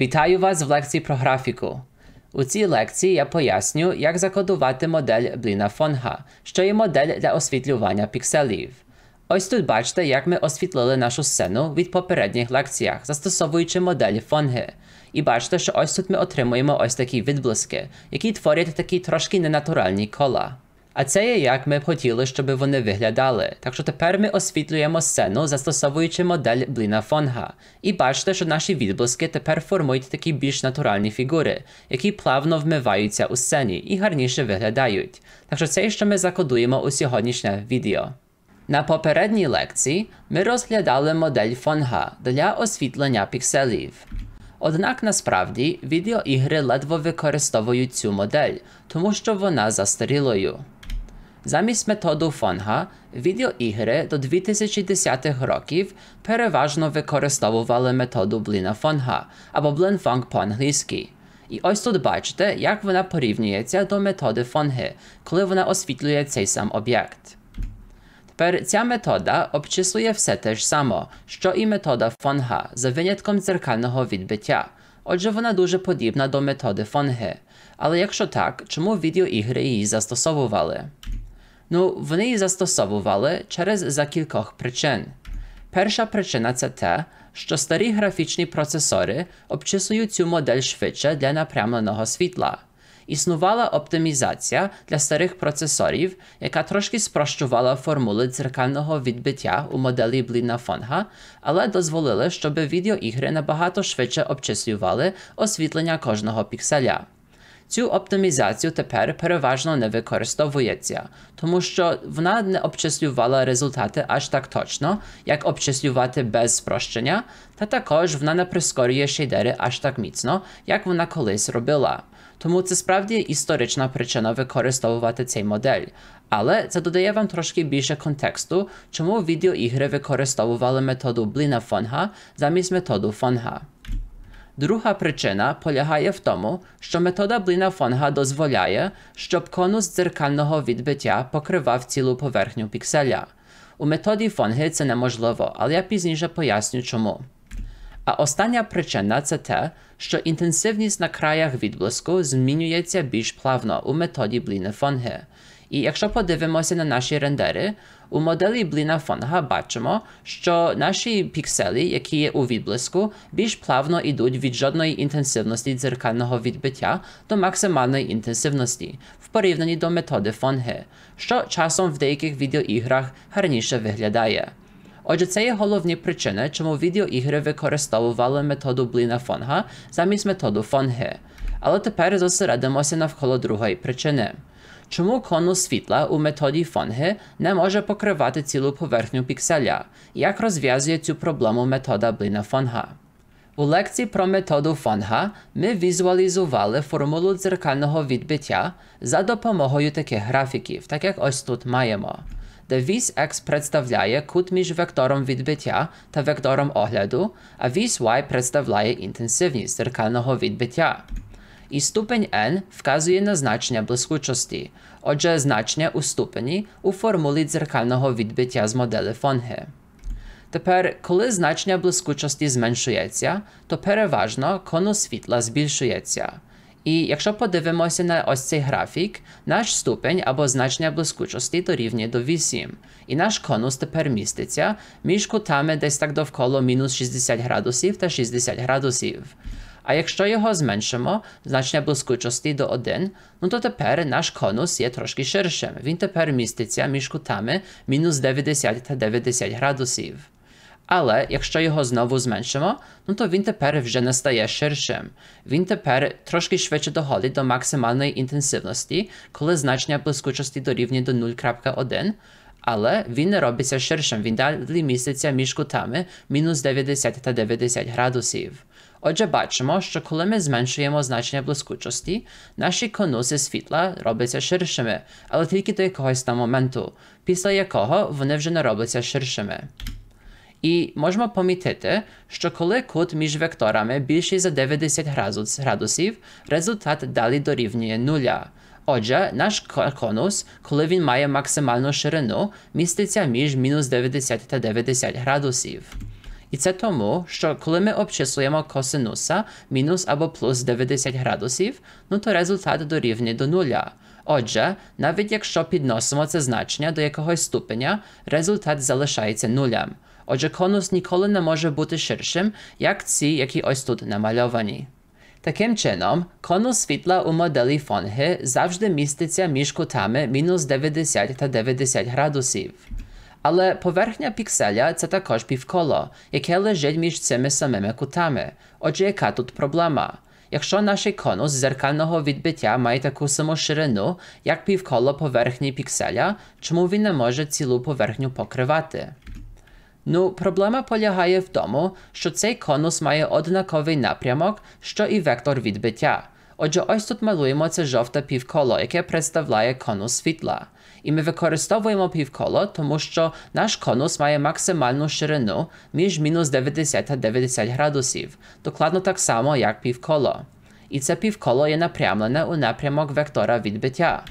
Вітаю вас в лекції про графіку. У цій лекції я поясню, як закодувати модель Бліна Фонга, що є модель для освітлювання пікселів. Ось тут бачите, як ми освітлили нашу сцену від попередніх лекціях, застосовуючи моделі фонги. І бачите, що ось тут ми отримуємо ось такі відблиски, які творять такі трошки ненатуральні кола. А це є як ми б хотіли, щоб вони виглядали. Так що тепер ми освітлюємо сцену, застосовуючи модель Бліна Фонга. І бачите, що наші відблиски тепер формують такі більш натуральні фігури, які плавно вмиваються у сцені і гарніше виглядають. Так що це, що ми закодуємо у сьогоднішнє відео. На попередній лекції ми розглядали модель фонга для освітлення пікселів. Однак насправді відеоігри ледве використовують цю модель, тому що вона застарілою. Замість методу фонга відеоігри до 2010-х років переважно використовували методу бліна фонга або блинфонг по-англійськи. І ось тут бачите, як вона порівнюється до методи фонги, коли вона освітлює цей сам об'єкт. Тепер ця метода обчислює все те ж само, що і метода фонга за винятком дзеркального відбиття. Отже, вона дуже подібна до методи фонги. Але якщо так, чому відеоігри її застосовували? Ну, вони її застосовували через закількох причин. Перша причина це те, що старі графічні процесори обчислюють цю модель швидше для напрямленого світла. Існувала оптимізація для старих процесорів, яка трошки спрощувала формули дзеркального відбиття у моделі Бліна Фонга, але дозволили, щоб відеоігри набагато швидше обчислювали освітлення кожного пікселя. Цю оптимізацію тепер переважно не використовується, тому що вона не обчислювала результати аж так точно, як обчислювати без спрощення, та також вона не прискорює шейдери аж так міцно, як вона колись робила. Тому це справді історична причина використовувати цей модель. Але це додає вам трошки більше контексту, чому відеоігри використовували методу Бліна Фонга замість методу Фонга. Друга причина полягає в тому, що метода бліна фонга дозволяє, щоб конус дзеркального відбиття покривав цілу поверхню пікселя. У методі фонги це неможливо, але я пізніше поясню чому. А остання причина це те, що інтенсивність на краях відблиску змінюється більш плавно у методі бліни фонги. І якщо подивимося на наші рендери, у моделі бліна фонга бачимо, що наші пікселі, які є у відблиску, більш плавно йдуть від жодної інтенсивності дзеркального відбиття до максимальної інтенсивності в порівнянні до методи фонги, що часом в деяких відеоіграх гарніше виглядає. Отже, це є головні причини, чому відеоігри використовували методу бліна фонга замість методу фонги. Але тепер зосередимося навколо другої причини чому конус світла у методі фонге не може покривати цілу поверхню пікселя, як розв'язує цю проблему метода блина фонга. У лекції про методу фонга ми візуалізували формулу дзеркального відбиття за допомогою таких графіків, так як ось тут маємо, де вісь X представляє кут між вектором відбиття та вектором огляду, а вісь Y представляє інтенсивність дзеркального відбиття і ступень n вказує на значення блискучості, отже значення у ступені у формулі дзеркального відбиття з моделі фонге. Тепер, коли значення блискучості зменшується, то переважно конус світла збільшується. І якщо подивимося на ось цей графік, наш ступень або значення блискучості дорівнює до 8, і наш конус тепер міститься між кутами десь так довкола мінус 60 градусів та 60 градусів. А якщо його зменшимо, значення блискучості до 1, ну то тепер наш конус є трошки ширшим. Він тепер міститься між кутами мінус 90 та 90 градусів. Але якщо його знову зменшимо, ну то він тепер вже не стає ширшим. Він тепер трошки швидше доходить до максимальної інтенсивності, коли значення блискучості дорівнює до 0.1, але він не робиться ширшим, він далі міститься між кутами мінус 90 та 90 градусів. Отже, бачимо, що коли ми зменшуємо значення блискучості, наші конуси світла робляться ширшими, але тільки до якогось там моменту, після якого вони вже не робляться ширшими. І можемо помітити, що коли кут між векторами більший за 90 градусів, результат далі дорівнює нуля. Отже, наш конус, коли він має максимальну ширину, міститься між мінус 90 та 90 градусів. І це тому, що коли ми обчислюємо косинуса мінус або плюс 90 градусів, ну то результат дорівнює до нуля. Отже, навіть якщо підносимо це значення до якогось ступеня, результат залишається нулям. Отже, конус ніколи не може бути ширшим, як ці, які ось тут намальовані. Таким чином, конус світла у моделі фонги завжди міститься між кутами мінус 90 та 90 градусів. Але поверхня пікселя це також півколо, яке лежить між цими самими кутами. Отже, яка тут проблема? Якщо наш конус зеркального відбиття має таку саму ширину, як півколо поверхні пікселя, чому він не може цілу поверхню покривати? Ну, проблема полягає в тому, що цей конус має однаковий напрямок, що і вектор відбиття. Отже, ось тут малуємо це жовте півколо, яке представляє конус світла. І ми використовуємо півколо, тому що наш конус має максимальну ширину між мінус 90 та 90 градусів, докладно так само, як півколо. І це півколо є напрямлене у напрямок вектора відбиття.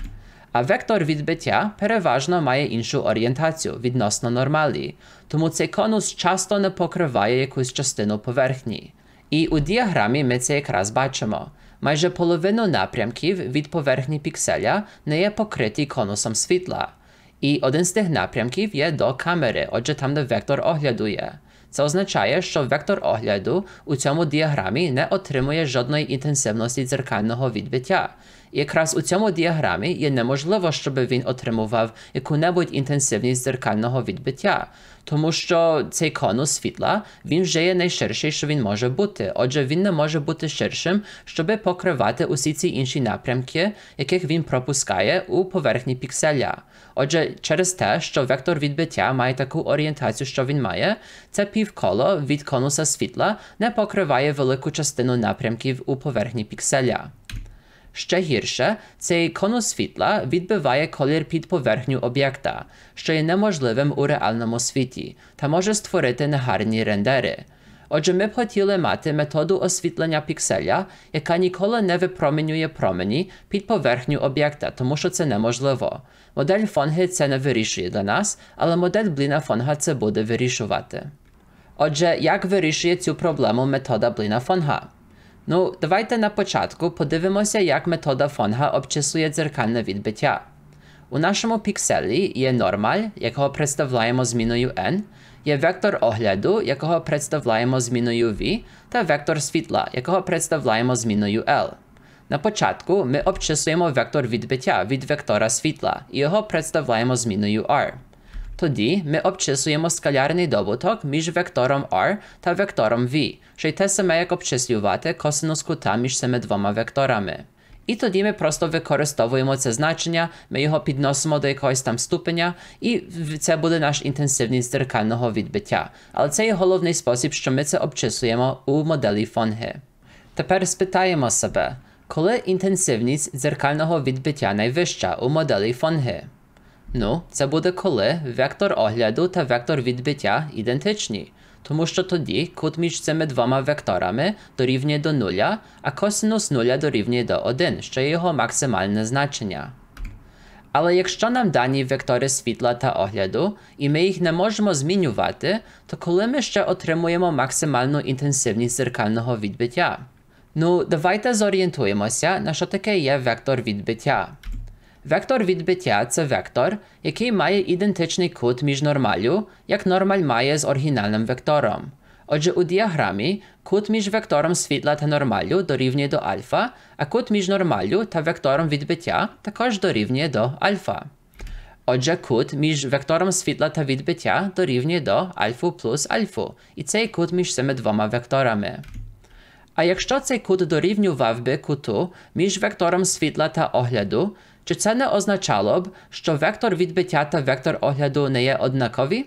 А вектор відбиття переважно має іншу орієнтацію відносно нормалі, тому цей конус часто не покриває якусь частину поверхні. І у діаграмі ми це якраз бачимо майже половину напрямків від поверхні пікселя не є покриті конусом світла. І один з тих напрямків є до камери, отже там де вектор огляду є. Це означає, що вектор огляду у цьому діаграмі не отримує жодної інтенсивності дзеркального відбиття. І якраз у цьому діаграмі є неможливо, щоб він отримував яку-небудь інтенсивність дзеркального відбиття тому що цей конус світла він вже є найширший, що він може бути. Отже, він не може бути ширшим, щоб покривати усі ці інші напрямки, яких він пропускає у поверхні пікселя. Отже, через те, що вектор відбиття має таку орієнтацію, що він має, це півколо від конуса світла не покриває велику частину напрямків у поверхні пікселя. Ще гірше, цей конус світла відбиває колір під поверхню об'єкта, що є неможливим у реальному світі, та може створити негарні рендери. Отже, ми б хотіли мати методу освітлення пікселя, яка ніколи не випромінює промені під поверхню об'єкта, тому що це неможливо. Модель фонги це не вирішує для нас, але модель бліна фонга це буде вирішувати. Отже, як вирішує цю проблему метода бліна фонга? Ну, давайте на початку подивимося, як метода фонга обчислює дзеркальне відбиття. У нашому пікселі є нормаль, якого представляємо зміною n, є вектор огляду, якого представляємо зміною v, та вектор світла, якого представляємо зміною L. На початку ми обчислюємо вектор відбиття від вектора світла і його представляємо зміною r. Тоді ми обчислюємо скалярний добуток між вектором r та вектором v, що й те саме, як обчислювати косинус кута між цими двома векторами. І тоді ми просто використовуємо це значення, ми його підносимо до якогось там ступеня, і це буде наш інтенсивність дзеркального відбиття. Але це є головний спосіб, що ми це обчислюємо у моделі фонги. Тепер спитаємо себе, коли інтенсивність дзеркального відбиття найвища у моделі фонги? Ну, це буде коли вектор огляду та вектор відбиття ідентичні, тому що тоді кут між цими двома векторами дорівнює до нуля, а косинус нуля дорівнює до 1, що є його максимальне значення. Але якщо нам дані вектори світла та огляду, і ми їх не можемо змінювати, то коли ми ще отримуємо максимальну інтенсивність зеркального відбиття? Ну, давайте зорієнтуємося, на що таке є вектор відбиття. Вектор відбиття це вектор, який має ідентичний кут між нормалю, як нормаль має з оригінальним вектором. Отже, у діаграмі кут між вектором світла та нормалю дорівнює до альфа, а кут між нормалю та вектором відбиття також дорівнює до альфа. Отже, кут між вектором світла та відбиття дорівнює до альфу плюс альфу, і цей кут між цими двома векторами. А якщо цей кут дорівнював би куту між вектором світла та огляду, чи це не означало б, що вектор відбиття та вектор огляду не є однакові?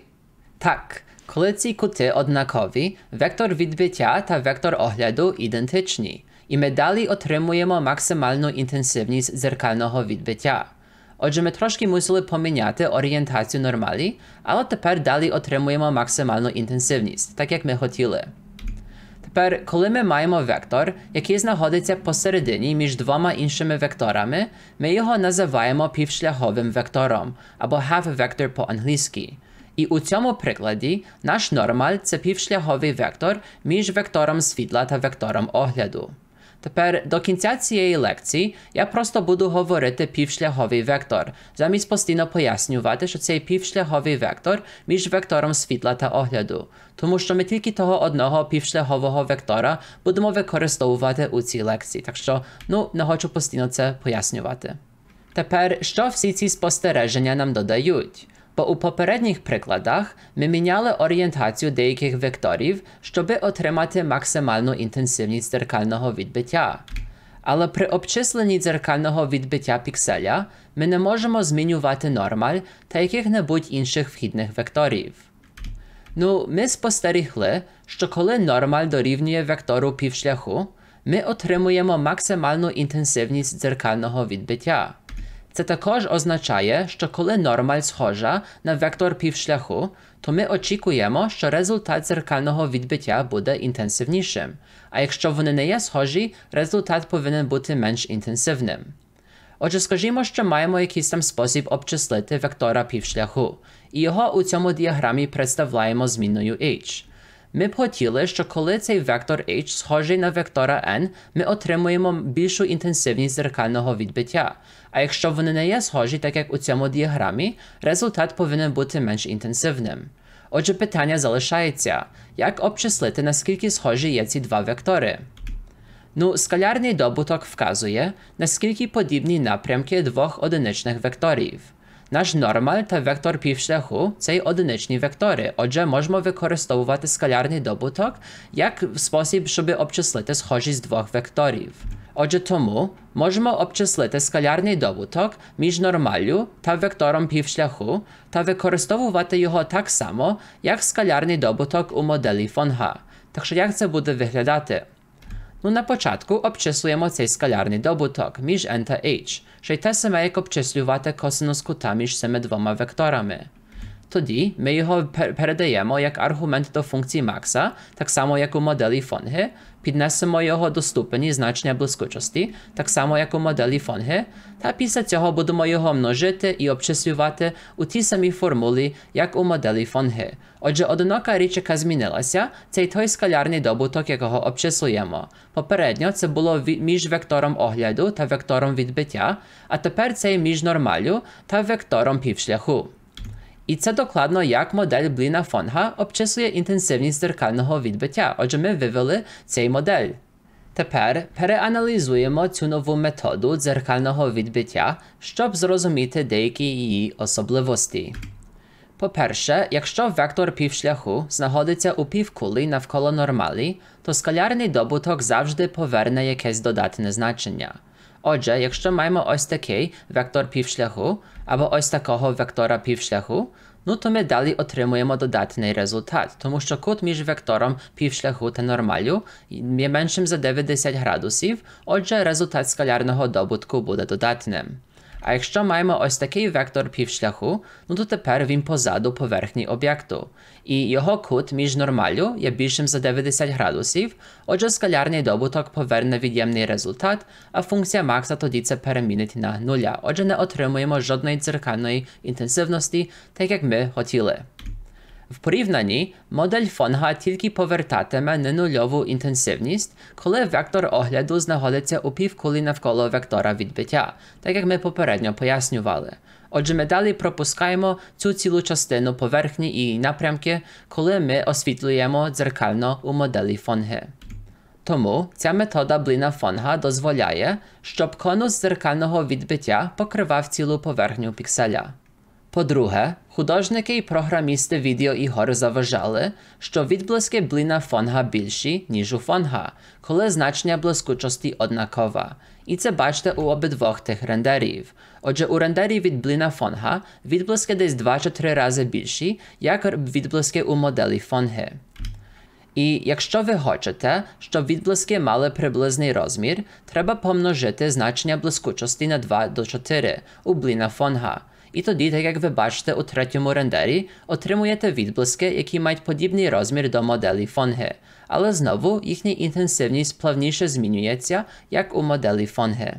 Так, коли ці кути однакові, вектор відбиття та вектор огляду ідентичні, і ми далі отримуємо максимальну інтенсивність зеркального відбиття. Отже, ми трошки мусили поміняти орієнтацію нормалі, але тепер далі отримуємо максимальну інтенсивність, так як ми хотіли. Тепер, коли ми маємо вектор, який знаходиться посередині між двома іншими векторами, ми його називаємо півшляховим вектором або half-vector по-англійськи. І у цьому прикладі наш нормаль це півшляховий вектор між вектором світла та вектором огляду. Тепер до кінця цієї лекції я просто буду говорити півшляговий вектор, замість постійно пояснювати, що цей півшляговий вектор між вектором світла та огляду, тому що ми тільки того одного півшлягового вектора будемо використовувати у цій лекції, так що ну не хочу постійно це пояснювати. Тепер що всі ці спостереження нам додають? бо у попередніх прикладах ми міняли орієнтацію деяких векторів, щоби отримати максимальну інтенсивність дзеркального відбиття. Але при обчисленні дзеркального відбиття пікселя ми не можемо змінювати нормаль та яких-небудь інших вхідних векторів. Ну, ми спостерігли, що коли нормаль дорівнює вектору півшляху, ми отримуємо максимальну інтенсивність дзеркального відбиття. Це також означає, що коли нормаль схожа на вектор півшляху, то ми очікуємо, що результат зеркального відбиття буде інтенсивнішим, а якщо вони не є схожі, результат повинен бути менш інтенсивним. Отже, скажімо, що маємо якийсь там спосіб обчислити вектора півшляху, і його у цьому діаграмі представляємо зміною h. Ми б хотіли, що коли цей вектор h схожий на вектора n, ми отримуємо більшу інтенсивність зеркального відбиття. А якщо вони не є схожі, так як у цьому діаграмі, результат повинен бути менш інтенсивним. Отже, питання залишається: як обчислити, наскільки схожі є ці два вектори? Ну, скалярний добуток вказує, наскільки подібні напрямки двох одиничних векторів. Наш нормаль та вектор півшляху це й одиничні вектори. Отже, можемо використовувати скалярний добуток як спосіб, щоб обчислити схожість двох векторів. Отже, тому можемо обчислити скалярний добуток між нормаллю та вектором півшляху та використовувати його так само, як скалярний добуток у моделі фонга. Так що як це буде виглядати? No na początku obczesujemy cей skalarny dobutok між n та h, że te same jak obczesliwate kosinus kuta między tymi dwoma wektorami. Тоді ми його передаємо як аргумент до функції Макса, так само як у моделі фонги, піднесемо його до ступені значення блискучості, так само як у моделі фонги, та після цього будемо його множити і обчислювати у тій самій формулі, як у моделі фонги. Отже, одинока річ, яка змінилася, це й той скалярний добуток, якого обчислюємо. Попередньо це було між вектором огляду та вектором відбиття, а тепер це між нормалю та вектором півшляху. І це докладно, як модель Бліна Фонга обчислює інтенсивність дзеркального відбиття, отже, ми вивели цей модель. Тепер переаналізуємо цю нову методу дзеркального відбиття, щоб зрозуміти деякі її особливості. По-перше, якщо вектор півшляху знаходиться у півкулі навколо нормалі, то скалярний добуток завжди поверне якесь додатне значення. Отже, якщо маємо ось такий вектор півшляху, або ось такого вектора півшляху, ну то ми далі отримуємо додатний результат, тому що кут між вектором півшляху та нормалю є меншим за 90 градусів, отже, результат скалярного добутку буде додатним. А якщо маємо ось такий вектор півшляху, ну то тепер він позаду поверхні об'єкту і його кут між нормалю є більшим за 90 градусів, отже скалярний добуток поверне від'ємний результат, а функція Макса тоді це перемінить на нуля, отже не отримуємо жодної дзеркальної інтенсивності, так як ми хотіли. В порівнянні модель фонга тільки повертатиме ненульову інтенсивність, коли вектор огляду знаходиться у півкулі навколо вектора відбиття, так як ми попередньо пояснювали. Отже, ми далі пропускаємо цю цілу частину поверхні і напрямки, коли ми освітлюємо дзеркально у моделі фонги. Тому ця метода бліна фонга дозволяє, щоб конус дзеркального відбиття покривав цілу поверхню пікселя. По-друге, художники і програмісти відеоігор заважали, що відблиски бліна фонга більші, ніж у фонга, коли значення блискучості однакова. І це бачите у обидвох тих рендерів. Отже, у рендері від бліна фонга відблиски десь 2 чи 3 рази більші, як відблиски у моделі фонги. І якщо ви хочете, щоб відблиски мали приблизний розмір, треба помножити значення блискучості на 2 до 4 у бліна фонга. І тоді, так як ви бачите у третьому рендері, отримуєте відблиски, які мають подібний розмір до моделі фонги. Але знову їхня інтенсивність плавніше змінюється, як у моделі фонги.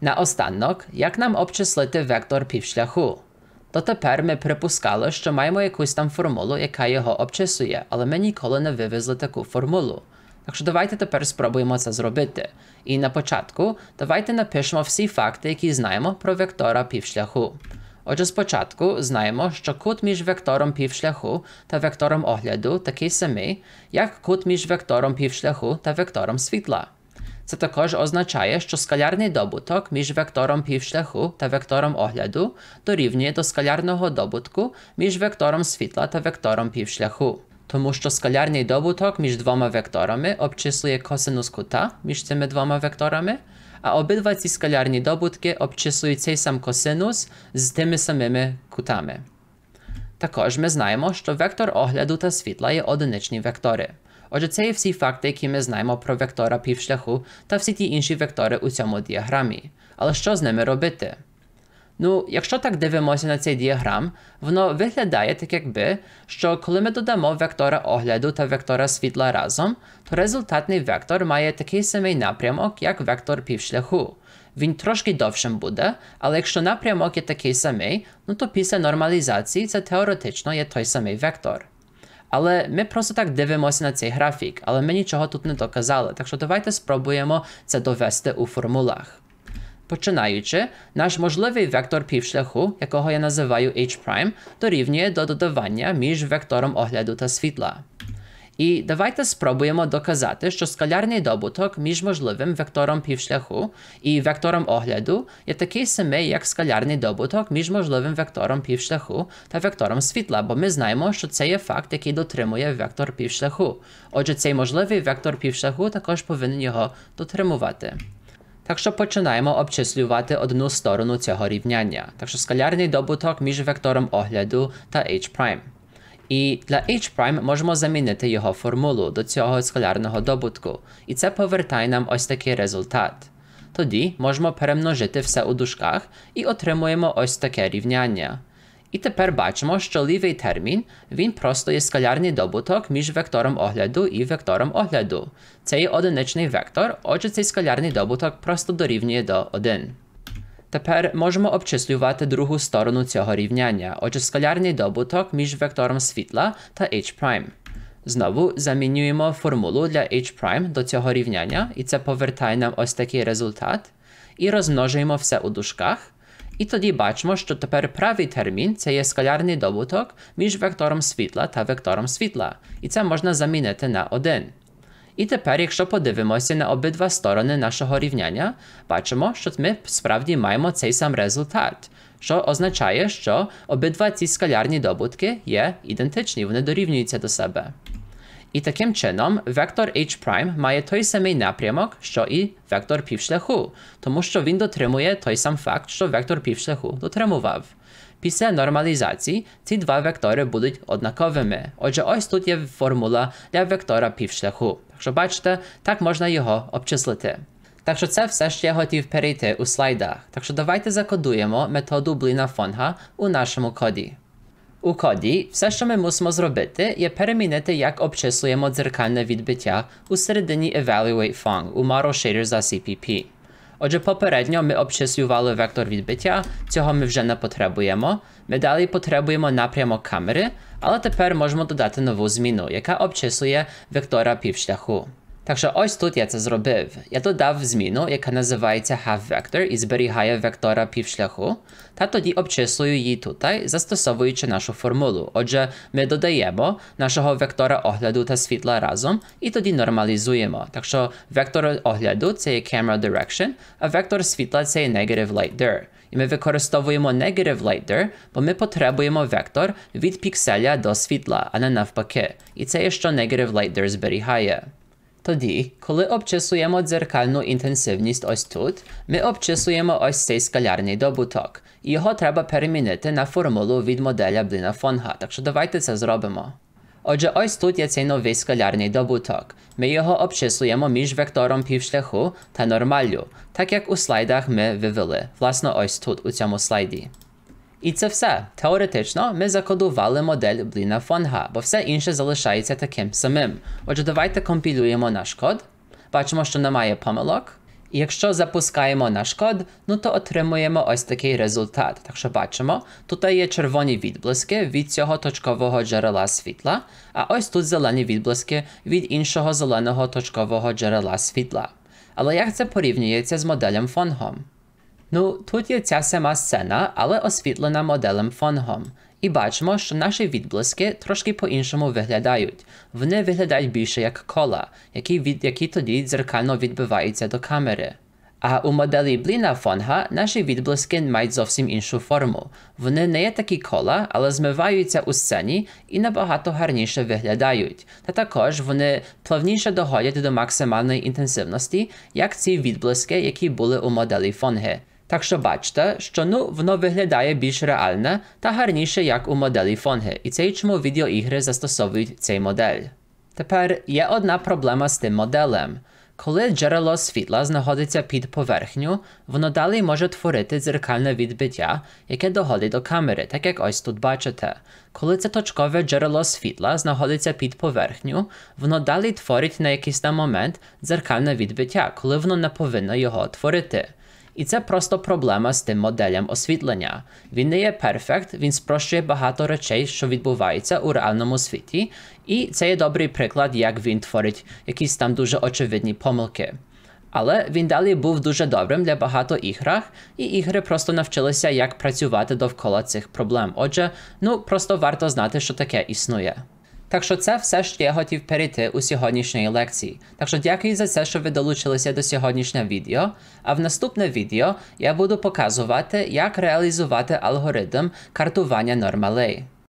Наостанок, як нам обчислити вектор півшляху? То тепер ми припускали, що маємо якусь там формулу, яка його обчисує, але ми ніколи не вивезли таку формулу. Так що давайте тепер спробуємо це зробити. І на початку давайте напишемо всі факти, які знаємо про вектора півшляху. Отже, спочатку знаємо, що кут між вектором півшляху та вектором огляду такий самий, як кут між вектором півшляху та вектором світла. Це також означає, що скалярний добуток між вектором півшляху та вектором огляду дорівнює до скалярного добутку між вектором світла та вектором півшляху, тому що скалярний добуток між двома векторами обчислює косинус кута між цими двома векторами а обидва ці скалярні добутки обчислюють цей сам косинус з тими самими кутами. Також ми знаємо, що вектор огляду та світла є одиничні вектори. Отже, це є всі факти, які ми знаємо про вектора півшляху та всі ті інші вектори у цьому діаграмі. Але що з ними робити? Ну, якщо так дивимося на цей діаграм, воно виглядає так, якби, що коли ми додамо вектора огляду та вектора світла разом, то результатний вектор має такий самий напрямок, як вектор півшляху. Він трошки довшим буде, але якщо напрямок є такий самий, ну то після нормалізації це теоретично є той самий вектор. Але ми просто так дивимося на цей графік, але ми нічого тут не доказали, так що давайте спробуємо це довести у формулах. Починаючи, наш можливий вектор півшляху, якого я називаю h' дорівнює до додавання між вектором огляду та світла. І давайте спробуємо доказати, що скалярний добуток між можливим вектором півшляху і вектором огляду є такий самий, як скалярний добуток між можливим вектором півшляху та вектором світла, бо ми знаємо, що це є факт, який дотримує вектор півшляху. Отже, цей можливий вектор півшляху також повинен його дотримувати. Так що починаємо обчислювати одну сторону цього рівняння, так що скалярний добуток між вектором огляду та h'. І для h' можемо замінити його формулу до цього скалярного добутку, і це повертає нам ось такий результат. Тоді можемо перемножити все у дужках і отримуємо ось таке рівняння. І тепер бачимо, що лівий термін він просто є скалярний добуток між вектором огляду і вектором огляду. Це є одиничний вектор, отже цей скалярний добуток просто дорівнює до 1. Тепер можемо обчислювати другу сторону цього рівняння, отже скалярний добуток між вектором світла та h'. Знову замінюємо формулу для h' до цього рівняння, і це повертає нам ось такий результат. І розмножуємо все у дужках. І тоді бачимо, що тепер правий термін це є скалярний добуток між вектором світла та вектором світла, і це можна замінити на 1. І тепер, якщо подивимося на обидва сторони нашого рівняння, бачимо, що ми справді маємо цей сам результат, що означає, що обидва ці скалярні добутки є ідентичні, вони дорівнюються до себе. І таким чином вектор h' має той самий напрямок, що і вектор півшляху, тому що він дотримує той сам факт, що вектор півшляху дотримував. Після нормалізації ці два вектори будуть однаковими. Отже, ось тут є формула для вектора півшляху. Так що бачите, так можна його обчислити. Так що це все що я хотів перейти у слайдах. Так що давайте закодуємо методу Бліна Фонга у нашому коді. У коді все, що ми мусимо зробити, є перемінити, як обчислюємо дзеркальне відбиття у середині Evaluate Fung у ModelShader за CPP. Отже, попередньо ми обчислювали вектор відбиття, цього ми вже не потребуємо. Ми далі потребуємо напрямок камери, але тепер можемо додати нову зміну, яка обчислює вектора півшляху. Także ось тут я це зробив. Я додав зміну, яка називається half-vector і зберігає вектора півшляху, та тоді обчислюю її tutaj, застосовуючи нашу формулу. Отже, ми додаємо нашого вектора огляду та світла разом і тоді нормалізуємо. Так що вектор огляду це є camera direction, а вектор світла це є negative light dir. І ми використовуємо negative light dir, бо ми потребуємо вектор від пікселя до світла, а не навпаки. І це є що negative light dir зберігає. Тоді, коли обчисуємо дзеркальну інтенсивність ось тут, ми обчисуємо ось цей скалярний добуток, і його треба перемінити на формулу від моделя бліна фонга, так що давайте це зробимо. Отже, ось тут є цей новий скалярний добуток. Ми його обчислюємо між вектором півшляху та нормаллю, так як у слайдах ми вивели, власне, ось тут, у цьому слайді. І це все. Теоретично ми закодували модель Бліна фонга, бо все інше залишається таким самим. Отже, давайте компілюємо наш код. Бачимо, що немає помилок. І якщо запускаємо наш код, ну то отримуємо ось такий результат. Так що бачимо, тут є червоні відблиски від цього точкового джерела світла, а ось тут зелені відблиски від іншого зеленого точкового джерела світла. Але як це порівнюється з моделем фонгом? Ну, тут є ця сама сцена, але освітлена моделем фонгом. І бачимо, що наші відблиски трошки по-іншому виглядають. Вони виглядають більше як кола, які від які тоді дзеркально відбиваються до камери. А у моделі бліна фонга наші відблиски мають зовсім іншу форму. Вони не є такі кола, але змиваються у сцені і набагато гарніше виглядають. Та також вони плавніше доходять до максимальної інтенсивності, як ці відблиски, які були у моделі фонги. Так що бачите, що ну воно виглядає більш реальне та гарніше, як у моделі фонги, і це й чому відеоігри застосовують цей модель. Тепер є одна проблема з тим моделем. Коли джерело світла знаходиться під поверхню, воно далі може творити дзеркальне відбиття, яке доходить до камери, так як ось тут бачите. Коли це точкове джерело світла знаходиться під поверхню, воно далі творить на якийсь на момент дзеркальне відбиття, коли воно не повинно його творити. І це просто проблема з тим моделем освітлення. Він не є перфект, він спрощує багато речей, що відбувається у реальному світі, і це є добрий приклад, як він творить якісь там дуже очевидні помилки. Але він далі був дуже добрим для багато іграх, і ігри просто навчилися, як працювати довкола цих проблем. Отже, ну просто варто знати, що таке існує. Так що це все, що я хотів перейти у сьогоднішній лекції. Так що дякую за це, що ви долучилися до сьогоднішнього відео. А в наступне відео я буду показувати, як реалізувати алгоритм картування нормалей.